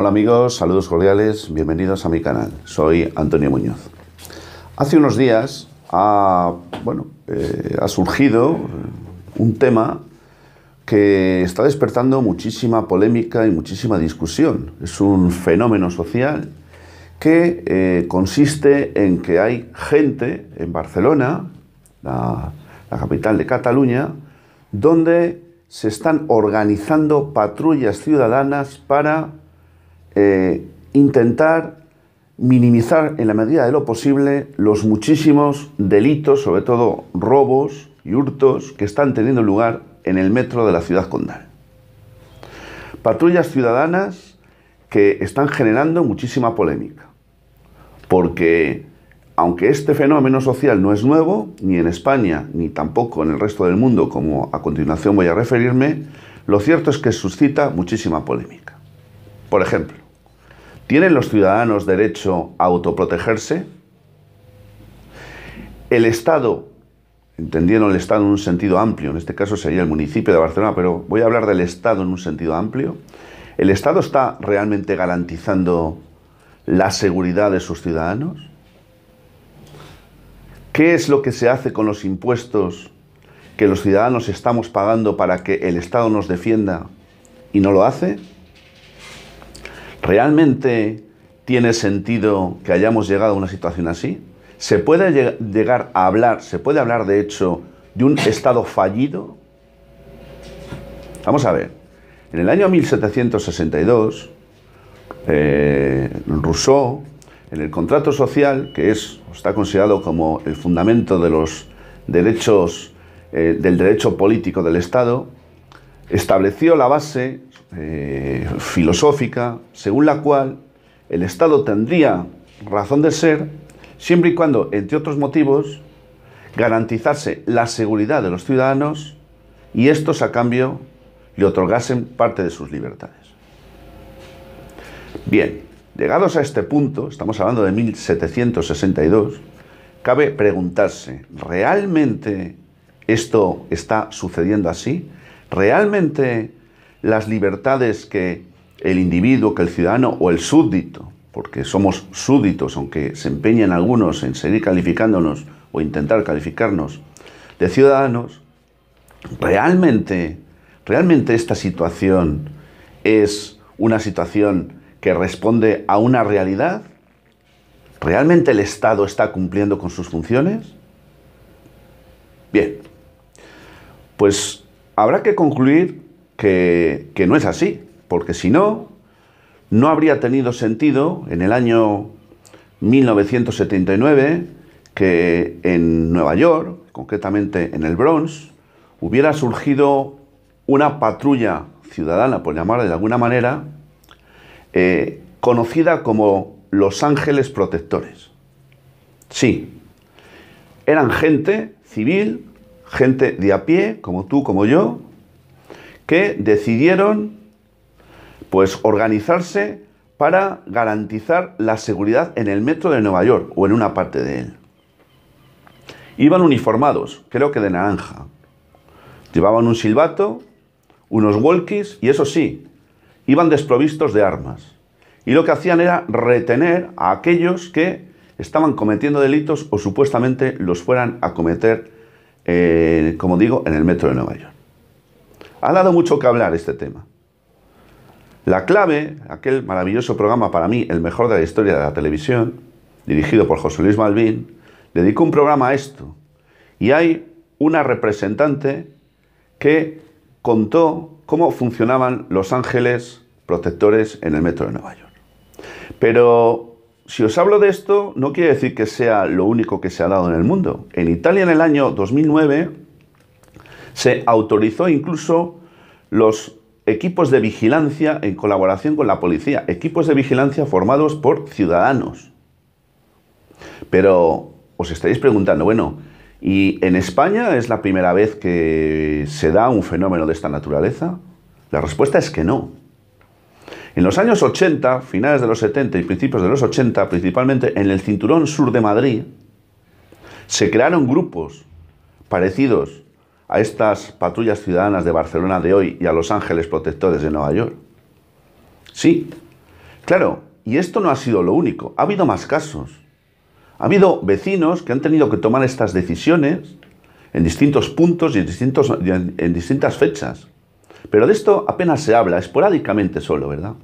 Hola amigos, saludos cordiales, bienvenidos a mi canal. Soy Antonio Muñoz. Hace unos días ha, bueno, eh, ha surgido un tema que está despertando muchísima polémica y muchísima discusión. Es un fenómeno social que eh, consiste en que hay gente en Barcelona, la, capital de Cataluña, donde se están organizando patrullas ciudadanas para eh, intentar minimizar en la medida de lo posible los muchísimos delitos, sobre todo robos y hurtos, que están teniendo lugar en el metro de la ciudad condal. Patrullas ciudadanas que están generando muchísima polémica, porque aunque este fenómeno social no es nuevo, ni en España, ni tampoco en el resto del mundo, como a continuación voy a referirme, lo cierto es que suscita muchísima polémica. Por ejemplo, ¿Tienen los ciudadanos derecho a autoprotegerse? El Estado, entendiendo el Estado en un sentido amplio, en este caso sería el municipio de Barcelona, pero voy a hablar del Estado en un sentido amplio, ¿el Estado está realmente garantizando la seguridad de sus ciudadanos? ¿Qué es lo que se hace con los impuestos que los ciudadanos estamos pagando para que el Estado nos defienda y no lo hace? ¿Realmente tiene sentido que hayamos llegado a una situación así? ¿Se puede llegar a hablar, se puede hablar de hecho de un Estado fallido? Vamos a ver. En el año 1762, eh, Rousseau, en el contrato social, que es, está considerado como el fundamento de los derechos, eh, del derecho político del Estado, estableció la base este, filosófica según la cual el Estado tendría razón de ser siempre y cuando, entre otros motivos, garantizarse la seguridad de los ciudadanos y estos a cambio le otorgasen parte de sus libertades. Bien, llegados a este punto, estamos hablando de 1762, cabe preguntarse, ¿realmente esto está sucediendo así? ¿Realmente las libertades que el individuo, que el ciudadano o el súbdito, porque somos súbditos, aunque se empeñen algunos en seguir calificándonos o intentar calificarnos de ciudadanos, realmente, realmente esta situación es una situación que responde a una realidad. ¿Realmente el Estado está cumpliendo con sus funciones? Bien, pues habrá que concluir que, no es así, porque si no, no habría tenido sentido en el año 1979 que en Nueva York, concretamente en el Bronx, hubiera surgido una patrulla ciudadana, por llamarla de alguna manera, eh, conocida como Los Ángeles Protectores. Sí, eran gente civil, gente de a pie, como tú, como yo, que decidieron pues organizarse para garantizar la seguridad en el metro de Nueva York o en una parte de él. Iban uniformados, creo que de naranja. Llevaban un silbato, unos walkies y eso sí, iban desprovistos de armas. Y lo que hacían era retener a aquellos que estaban cometiendo delitos o supuestamente los fueran a cometer, eh, como digo, en el metro de Nueva York. Ha dado mucho que hablar este tema. La clave, aquel maravilloso programa para mí, el mejor de la historia de la televisión, dirigido por José Luis Malvin, dedicó un programa a esto. Y hay una representante que contó cómo funcionaban los ángeles protectores en el metro de Nueva York. Pero si os hablo de esto, no quiere decir que sea lo único que se ha dado en el mundo. En Italia, en el año 2009, se autorizó incluso los equipos de vigilancia en colaboración con la policía, equipos de vigilancia formados por ciudadanos. Pero os estaréis preguntando, bueno, ¿y en España es la primera vez que se da un fenómeno de esta naturaleza? La respuesta es que no. En los años 80, finales de los 70 y principios de los 80, principalmente en el cinturón sur de Madrid, se crearon grupos parecidos a estas patrullas ciudadanas de Barcelona de hoy y a los ángeles protectores de Nueva York. Sí, claro, y esto no ha sido lo único, ha habido más casos. Ha habido vecinos que han tenido que tomar estas decisiones en distintos puntos y en, distintas fechas. Pero de esto apenas se habla, esporádicamente solo, ¿verdad?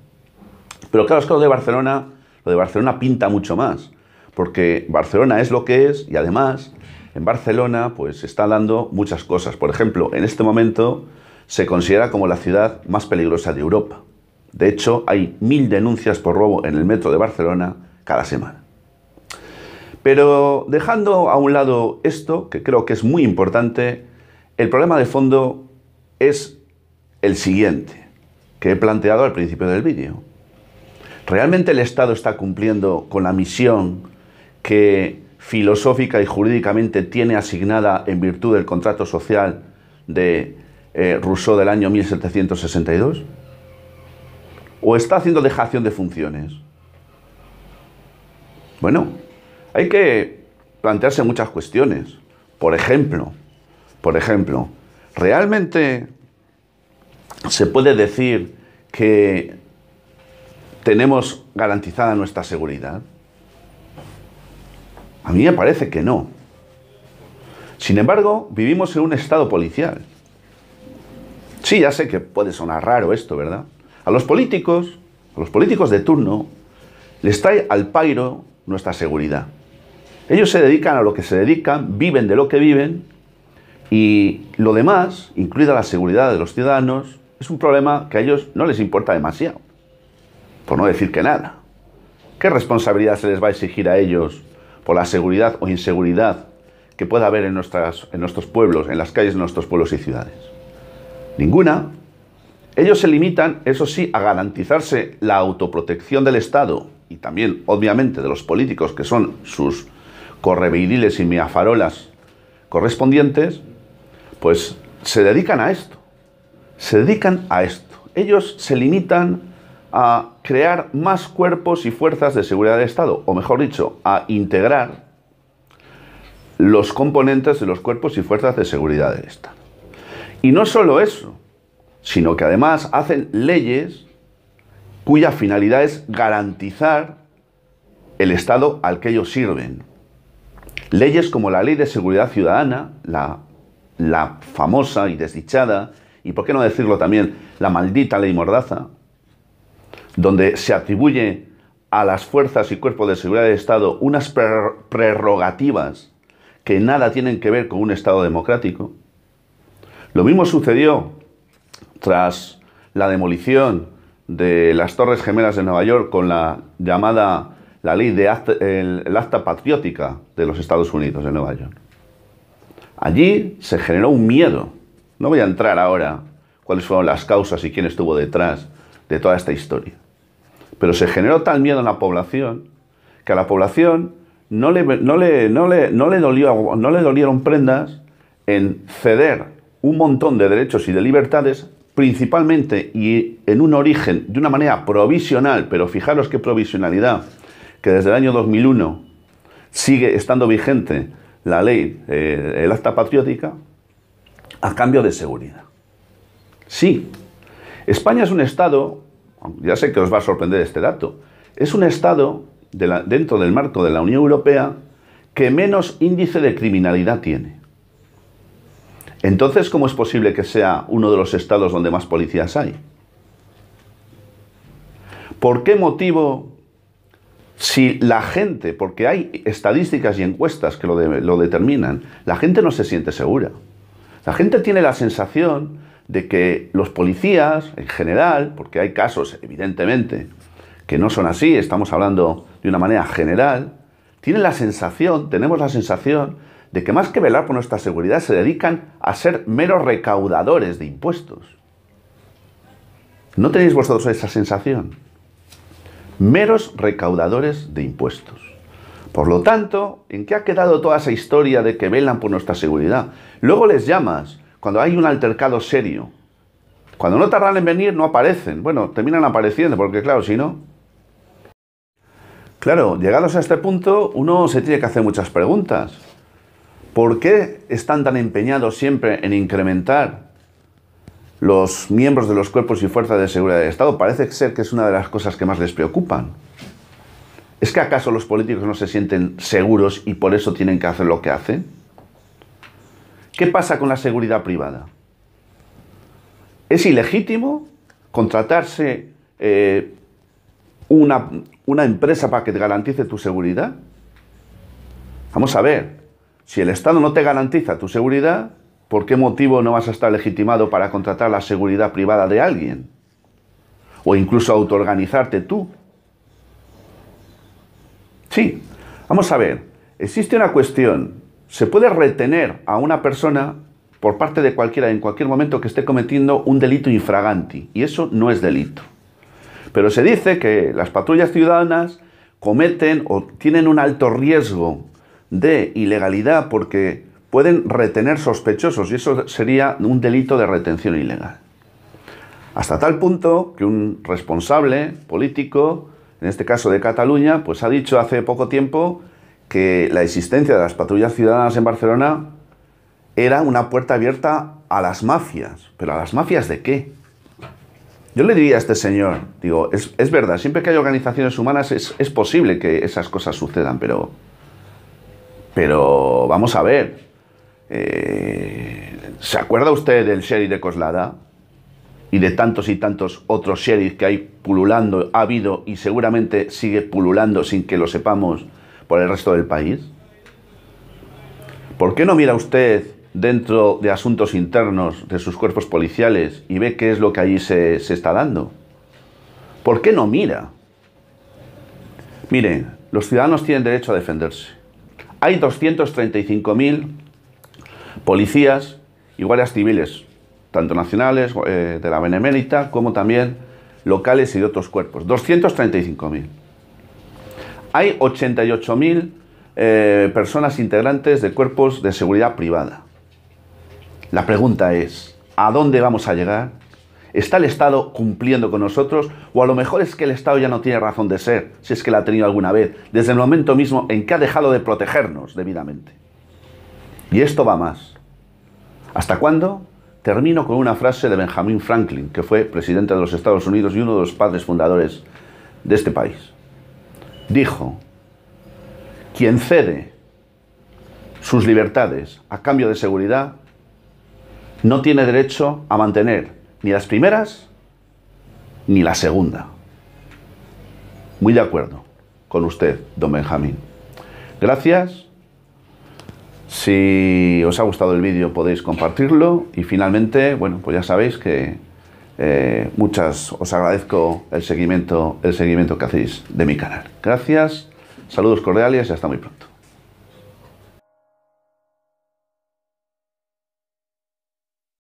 Pero claro, es que lo de Barcelona, lo de Barcelona pinta mucho más, porque Barcelona es lo que es y además en Barcelona, pues se está dando muchas cosas. Por ejemplo, en este momento se considera como la ciudad más peligrosa de Europa. De hecho, hay mil denuncias por robo en el metro de Barcelona cada semana. Pero dejando a un lado esto, que creo que es muy importante, el problema de fondo es el siguiente, que he planteado al principio del vídeo. ¿Realmente el Estado está cumpliendo con la misión que filosófica y jurídicamente tiene asignada en virtud del contrato social de eh, Rousseau del año 1762? ¿O está haciendo dejación de funciones? Bueno, hay que plantearse muchas cuestiones. Por ejemplo, por ejemplo, ¿realmente se puede decir que tenemos garantizada nuestra seguridad? A mí me parece que no. Sin embargo, vivimos en un estado policial. Sí, ya sé que puede sonar raro esto, ¿verdad? A los políticos, a los políticos de turno, les trae al pairo nuestra seguridad. Ellos se dedican a lo que se dedican, viven de lo que viven y lo demás, incluida la seguridad de los ciudadanos, es un problema que a ellos no les importa demasiado, por no decir que nada. ¿Qué responsabilidad se les va a exigir a ellos por la seguridad o inseguridad que pueda haber en, nuestras, en nuestros pueblos, en las calles de nuestros pueblos y ciudades. Ninguna. Ellos se limitan, eso sí, a garantizarse la autoprotección del Estado y también, obviamente, de los políticos que son sus correveidiles y miafarolas correspondientes, pues se dedican a esto. Se dedican a esto. Ellos se limitan a crear más cuerpos y fuerzas de seguridad de Estado, o mejor dicho, a integrar los componentes de los cuerpos y fuerzas de seguridad del Estado. Y no solo eso, sino que además hacen leyes cuya finalidad es garantizar el Estado al que ellos sirven. Leyes como la Ley de Seguridad Ciudadana, la, la famosa y desdichada, y por qué no decirlo también, la maldita ley Mordaza, donde se atribuye a las fuerzas y cuerpos de seguridad del Estado unas prerrogativas que nada tienen que ver con un Estado democrático. Lo mismo sucedió tras la demolición de las Torres Gemelas de Nueva York con la llamada la ley de acta patriótica de los Estados Unidos de Nueva York. Allí se generó un miedo. No voy a entrar ahora cuáles fueron las causas y quién estuvo detrás de toda esta historia. Pero se generó tal miedo en la población que a la población no le, le, no le, no le dolieron prendas en ceder un montón de derechos y de libertades, principalmente y en un origen de una manera provisional, pero fijaros qué provisionalidad, que desde el año 2001 sigue estando vigente la ley, eh, el acta patriótica, a cambio de seguridad. Sí, España es un Estado ya sé que os va a sorprender este dato, es un Estado dentro del marco de la Unión Europea que menos índice de criminalidad tiene. Entonces, ¿cómo es posible que sea uno de los estados donde más policías hay? ¿Por qué motivo, si la gente, porque hay estadísticas y encuestas que lo determinan, la gente no se siente segura? La gente tiene la sensación de que los policías en general, porque hay casos evidentemente que no son así, estamos hablando de una manera general, tienen la sensación, tenemos la sensación de que más que velar por nuestra seguridad se dedican a ser meros recaudadores de impuestos. ¿No tenéis vosotros esa sensación? Meros recaudadores de impuestos. Por lo tanto, ¿en qué ha quedado toda esa historia de que velan por nuestra seguridad? Luego les llamas cuando hay un altercado serio, cuando no tardan en venir, no aparecen. Bueno, terminan apareciendo, porque claro, si no... Claro, llegados a este punto, uno se tiene que hacer muchas preguntas. ¿Por qué están tan empeñados siempre en incrementar los miembros de los cuerpos y fuerzas de seguridad del Estado? Parece ser que es una de las cosas que más les preocupan. ¿Es que acaso los políticos no se sienten seguros y por eso tienen que hacer lo que hacen? ¿Qué pasa con la seguridad privada? Es ilegítimo contratarse eh, una, una empresa para que te garantice tu seguridad. Vamos a ver, si el Estado no te garantiza tu seguridad, ¿por qué motivo no vas a estar legitimado para contratar la seguridad privada de alguien? O incluso autoorganizarte tú. Sí, vamos a ver, existe una cuestión se puede retener a una persona por parte de cualquiera en cualquier momento que esté cometiendo un delito infraganti, y eso no es delito. Pero se dice que las patrullas ciudadanas cometen o tienen un alto riesgo de ilegalidad porque pueden retener sospechosos y eso sería un delito de retención ilegal. Hasta tal punto que un responsable político, en este caso de Cataluña, pues ha dicho hace poco tiempo que la existencia de las patrullas ciudadanas en Barcelona era una puerta abierta a las mafias. ¿Pero a las mafias de qué? Yo le diría a este señor, digo, es, verdad, siempre que hay organizaciones humanas es, es, posible que esas cosas sucedan, pero, pero vamos a ver. Eh, ¿Se acuerda usted del sheriff de Coslada? y de tantos y tantos otros sheriffs que hay pululando, ha habido y seguramente sigue pululando sin que lo sepamos por el resto del país? ¿Por qué no mira usted dentro de asuntos internos de sus cuerpos policiales y ve qué es lo que allí se, está dando? ¿Por qué no mira? Miren, los ciudadanos tienen derecho a defenderse. Hay 235.000 policías y guardias civiles, tanto nacionales, eh, de la Benemérita, como también locales y de otros cuerpos. 235.000. Hay 88.000 eh, personas integrantes de cuerpos de seguridad privada. La pregunta es, ¿a dónde vamos a llegar? ¿Está el Estado cumpliendo con nosotros? O a lo mejor es que el Estado ya no tiene razón de ser, si es que la ha tenido alguna vez, desde el momento mismo en que ha dejado de protegernos debidamente. Y esto va más. ¿Hasta cuándo? Termino con una frase de Benjamin Franklin, que fue presidente de los Estados Unidos y uno de los padres fundadores de este país dijo, quien cede sus libertades a cambio de seguridad no tiene derecho a mantener ni las primeras ni la segunda. Muy de acuerdo con usted, don Benjamín. Gracias. Si os ha gustado el vídeo podéis compartirlo y finalmente, bueno, pues ya sabéis que eh, muchas, os agradezco el seguimiento, el seguimiento que hacéis de mi canal. Gracias, saludos cordiales y hasta muy pronto.